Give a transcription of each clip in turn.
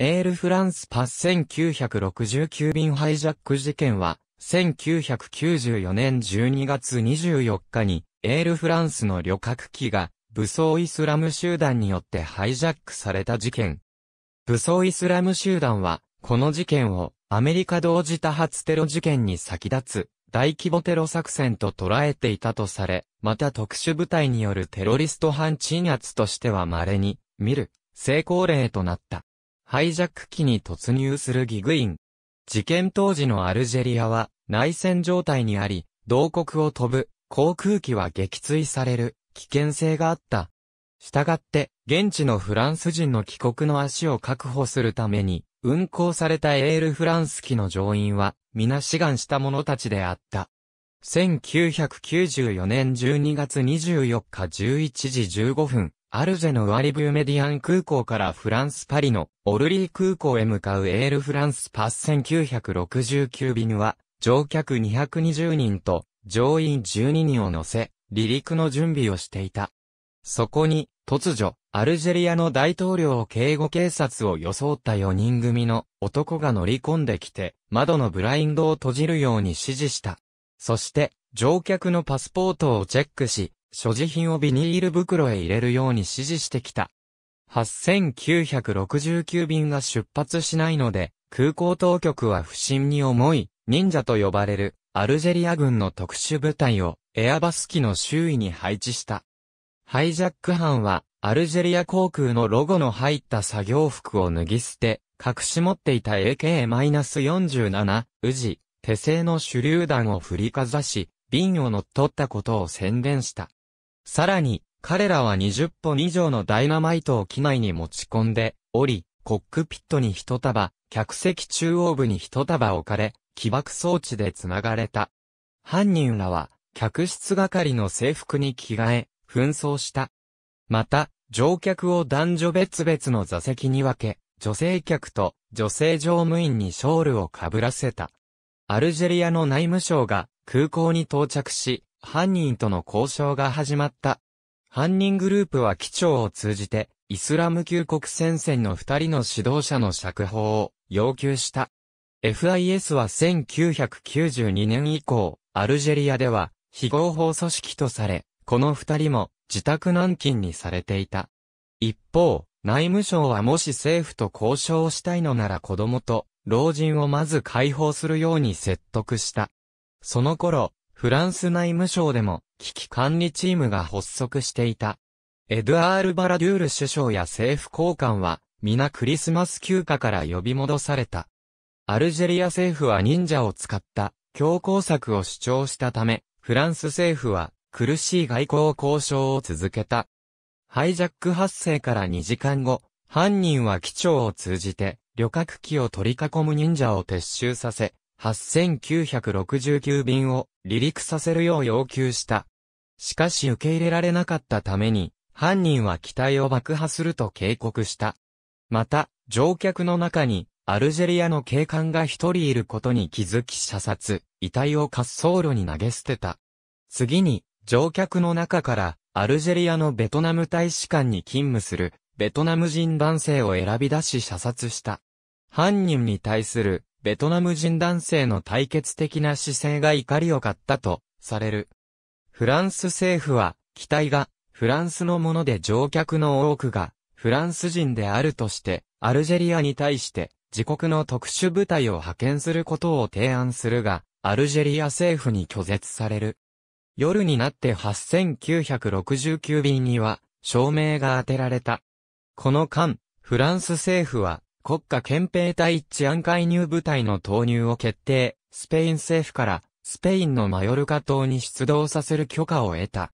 エールフランスパス1969便ハイジャック事件は、1994年12月24日に、エールフランスの旅客機が、武装イスラム集団によってハイジャックされた事件。武装イスラム集団は、この事件を、アメリカ同時多発テロ事件に先立つ、大規模テロ作戦と捉えていたとされ、また特殊部隊によるテロリスト反鎮圧としては稀に、見る、成功例となった。ハイジャック機に突入するギグイン。事件当時のアルジェリアは内戦状態にあり、同国を飛ぶ航空機は撃墜される危険性があった。したがって、現地のフランス人の帰国の足を確保するために、運航されたエールフランス機の乗員は、皆志願した者たちであった。1994年12月24日11時15分、アルゼのワリブーメディアン空港からフランスパリのオルリー空港へ向かうエールフランスパス1969便は乗客220人と乗員12人を乗せ離陸の準備をしていた。そこに突如アルジェリアの大統領警護警察を装った4人組の男が乗り込んできて窓のブラインドを閉じるように指示した。そして乗客のパスポートをチェックし所持品をビニール袋へ入れるように指示してきた。8969便が出発しないので、空港当局は不審に思い、忍者と呼ばれるアルジェリア軍の特殊部隊をエアバス機の周囲に配置した。ハイジャック班はアルジェリア航空のロゴの入った作業服を脱ぎ捨て、隠し持っていた AK-47、ウジ、手製の手榴弾を振りかざし、瓶を乗っ取ったことを宣伝した。さらに、彼らは20本以上のダイナマイトを機内に持ち込んで、おり、コックピットに一束、客席中央部に一束置かれ、起爆装置で繋がれた。犯人らは、客室係の制服に着替え、紛争した。また、乗客を男女別々の座席に分け、女性客と女性乗務員にショールを被らせた。アルジェリアの内務省が空港に到着し、犯人との交渉が始まった。犯人グループは機長を通じて、イスラム級国戦線の二人の指導者の釈放を要求した。FIS は1992年以降、アルジェリアでは非合法組織とされ、この二人も自宅軟禁にされていた。一方、内務省はもし政府と交渉をしたいのなら子供と老人をまず解放するように説得した。その頃、フランス内務省でも危機管理チームが発足していた。エドアール・バラデュール首相や政府高官は皆クリスマス休暇から呼び戻された。アルジェリア政府は忍者を使った強硬策を主張したため、フランス政府は苦しい外交交渉を続けた。ハイジャック発生から2時間後、犯人は機長を通じて旅客機を取り囲む忍者を撤収させ、8969便を離陸させるよう要求した。しかし受け入れられなかったために、犯人は機体を爆破すると警告した。また、乗客の中に、アルジェリアの警官が一人いることに気づき射殺、遺体を滑走路に投げ捨てた。次に、乗客の中から、アルジェリアのベトナム大使館に勤務する、ベトナム人男性を選び出し射殺した。犯人に対するベトナム人男性の対決的な姿勢が怒りを買ったと、される。フランス政府は、機体が、フランスのもので乗客の多くが、フランス人であるとして、アルジェリアに対して、自国の特殊部隊を派遣することを提案するが、アルジェリア政府に拒絶される。夜になって8969便には、照明が当てられた。この間、フランス政府は、国家憲兵隊治安介入部隊の投入を決定、スペイン政府からスペインのマヨルカ島に出動させる許可を得た。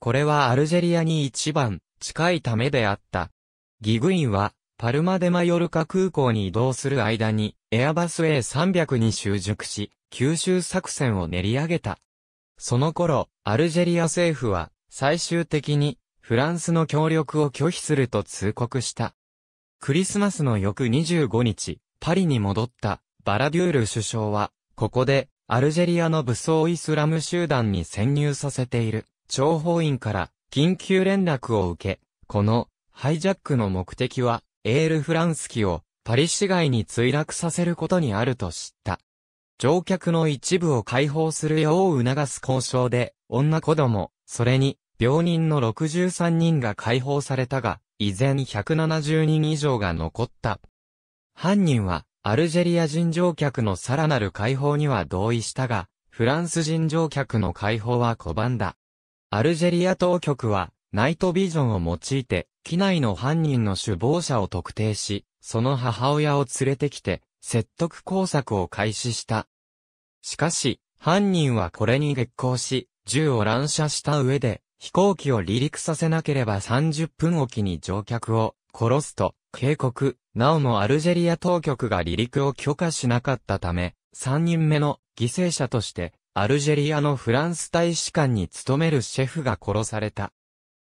これはアルジェリアに一番近いためであった。ギグインはパルマ・デ・マヨルカ空港に移動する間にエアバス A300 に習熟し、吸収作戦を練り上げた。その頃、アルジェリア政府は最終的にフランスの協力を拒否すると通告した。クリスマスの翌25日、パリに戻ったバラデュール首相は、ここでアルジェリアの武装イスラム集団に潜入させている諜報員から緊急連絡を受け、このハイジャックの目的はエール・フランス機をパリ市街に墜落させることにあると知った。乗客の一部を解放するよう促す交渉で、女子供、それに病人の63人が解放されたが、依然170人以上が残った。犯人は、アルジェリア人乗客のさらなる解放には同意したが、フランス人乗客の解放は拒んだ。アルジェリア当局は、ナイトビジョンを用いて、機内の犯人の首謀者を特定し、その母親を連れてきて、説得工作を開始した。しかし、犯人はこれに激行し、銃を乱射した上で、飛行機を離陸させなければ30分おきに乗客を殺すと警告、なおもアルジェリア当局が離陸を許可しなかったため、3人目の犠牲者として、アルジェリアのフランス大使館に勤めるシェフが殺された。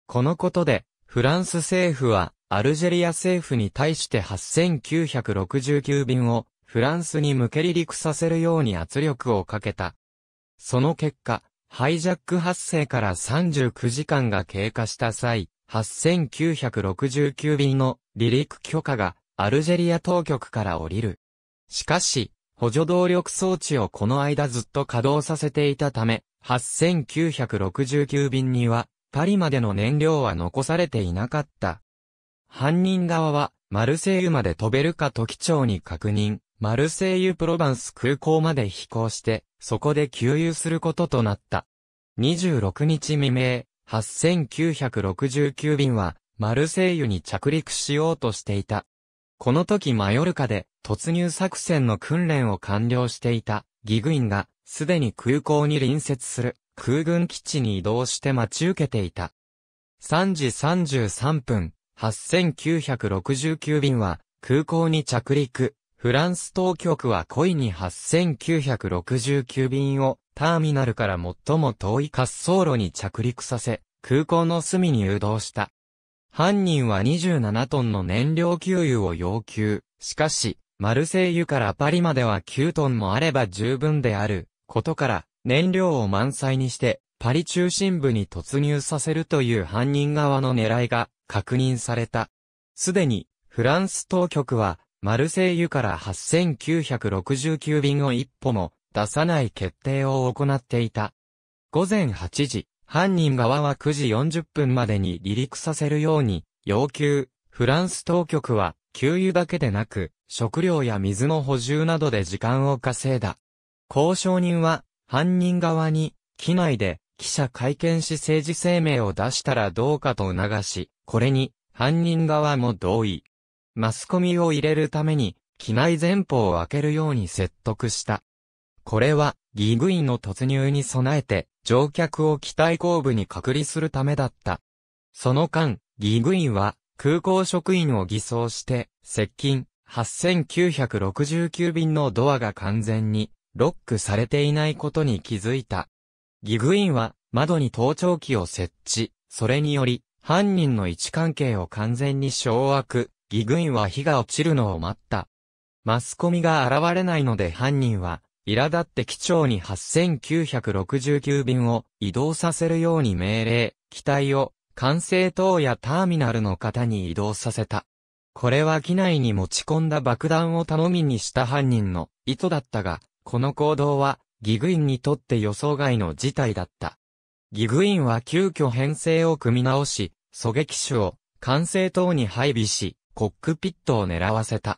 このことで、フランス政府は、アルジェリア政府に対して8969便を、フランスに向け離陸させるように圧力をかけた。その結果、ハイジャック発生から39時間が経過した際、8969便の離陸許可がアルジェリア当局から降りる。しかし、補助動力装置をこの間ずっと稼働させていたため、8969便にはパリまでの燃料は残されていなかった。犯人側はマルセイユまで飛べるか時長に確認、マルセイユプロバンス空港まで飛行して、そこで給油することとなった。26日未明、8969便は、マルセイユに着陸しようとしていた。この時マヨルカで突入作戦の訓練を完了していたギグインがすでに空港に隣接する空軍基地に移動して待ち受けていた。3時33分、8969便は空港に着陸、フランス当局は故意に8969便をターミナルから最も遠い滑走路に着陸させ、空港の隅に誘導した。犯人は27トンの燃料給油を要求。しかし、マルセイユからパリまでは9トンもあれば十分であることから、燃料を満載にして、パリ中心部に突入させるという犯人側の狙いが確認された。すでに、フランス当局は、マルセイユから8969便を一歩も出さない決定を行っていた。午前8時、犯人側は9時40分までに離陸させるように要求。フランス当局は給油だけでなく食料や水の補充などで時間を稼いだ。交渉人は犯人側に機内で記者会見し政治声明を出したらどうかと促し、これに犯人側も同意。マスコミを入れるために、機内前方を開けるように説得した。これは、ギグイの突入に備えて、乗客を機体後部に隔離するためだった。その間、ギグインは、空港職員を偽装して、接近、8969便のドアが完全に、ロックされていないことに気づいた。ギグインは、窓に盗聴器を設置、それにより、犯人の位置関係を完全に掌握、義軍は火が落ちるのを待った。マスコミが現れないので犯人は、苛立って機長に8969便を移動させるように命令、機体を管制塔やターミナルの方に移動させた。これは機内に持ち込んだ爆弾を頼みにした犯人の意図だったが、この行動は、義軍にとって予想外の事態だった。義軍は急遽編成を組み直し、狙撃手を管制塔に配備し、コックピットを狙わせた。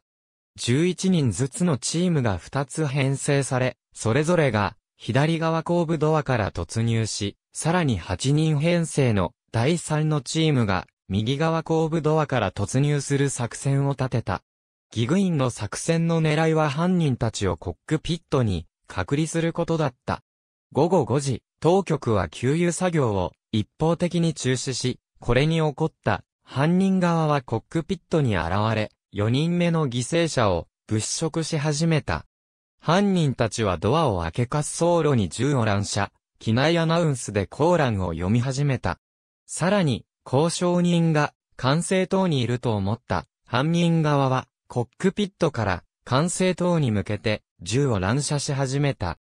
11人ずつのチームが2つ編成され、それぞれが左側後部ドアから突入し、さらに8人編成の第3のチームが右側後部ドアから突入する作戦を立てた。ギグインの作戦の狙いは犯人たちをコックピットに隔離することだった。午後5時、当局は給油作業を一方的に中止し、これに起こった犯人側はコックピットに現れ、4人目の犠牲者を物色し始めた。犯人たちはドアを開け滑走路に銃を乱射、機内アナウンスでコーランを読み始めた。さらに、交渉人が、管制塔にいると思った、犯人側は、コックピットから、管制塔に向けて、銃を乱射し始めた。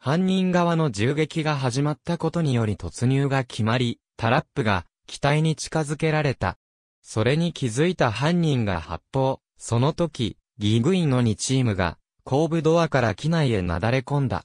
犯人側の銃撃が始まったことにより突入が決まり、タラップが、機体に近づけられた。それに気づいた犯人が発砲。その時、ギグイの2チームが、後部ドアから機内へなだれ込んだ。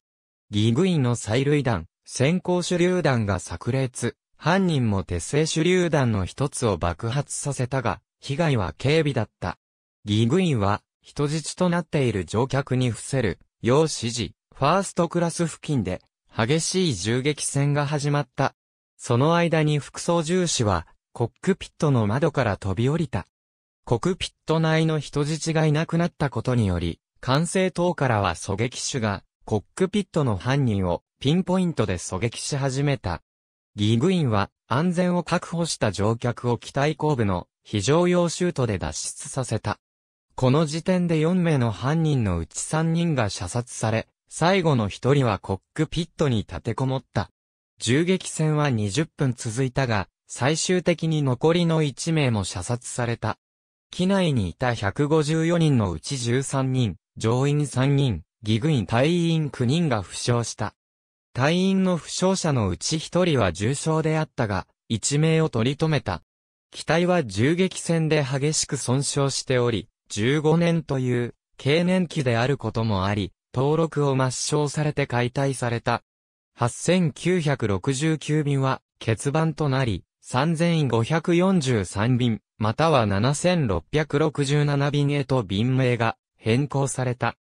ギグイの催涙弾、先行手榴弾が炸裂。犯人も手製手榴弾の一つを爆発させたが、被害は軽微だった。ギグインは、人質となっている乗客に伏せる、要指示、ファーストクラス付近で、激しい銃撃戦が始まった。その間に副操縦士は、コックピットの窓から飛び降りた。コックピット内の人質がいなくなったことにより、管制塔からは狙撃手が、コックピットの犯人をピンポイントで狙撃し始めた。ギグインは安全を確保した乗客を機体後部の非常用シュートで脱出させた。この時点で4名の犯人のうち3人が射殺され、最後の1人はコックピットに立てこもった。銃撃戦は20分続いたが、最終的に残りの1名も射殺された。機内にいた154人のうち13人、乗員3人、義ン隊員9人が負傷した。隊員の負傷者のうち1人は重傷であったが、1名を取り留めた。機体は銃撃戦で激しく損傷しており、15年という、経年期であることもあり、登録を抹消されて解体された。8969便は欠番となり、3543便、または7667便へと便名が変更された。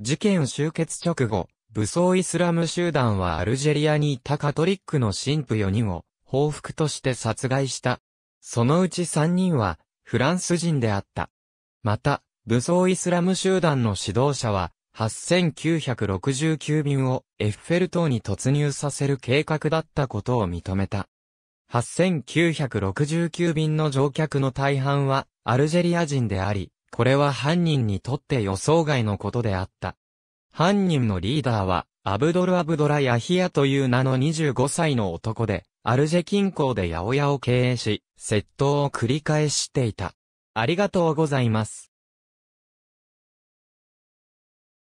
事件終結直後、武装イスラム集団はアルジェリアにいたカトリックの神父4人を報復として殺害した。そのうち3人はフランス人であった。また、武装イスラム集団の指導者は8969便をエッフェル塔に突入させる計画だったことを認めた。8969便の乗客の大半はアルジェリア人であり、これは犯人にとって予想外のことであった。犯人のリーダーは、アブドル・アブドラ・ヤヒヤという名の25歳の男で、アルジェ近郊で八百屋を経営し、窃盗を繰り返していた。ありがとうございます。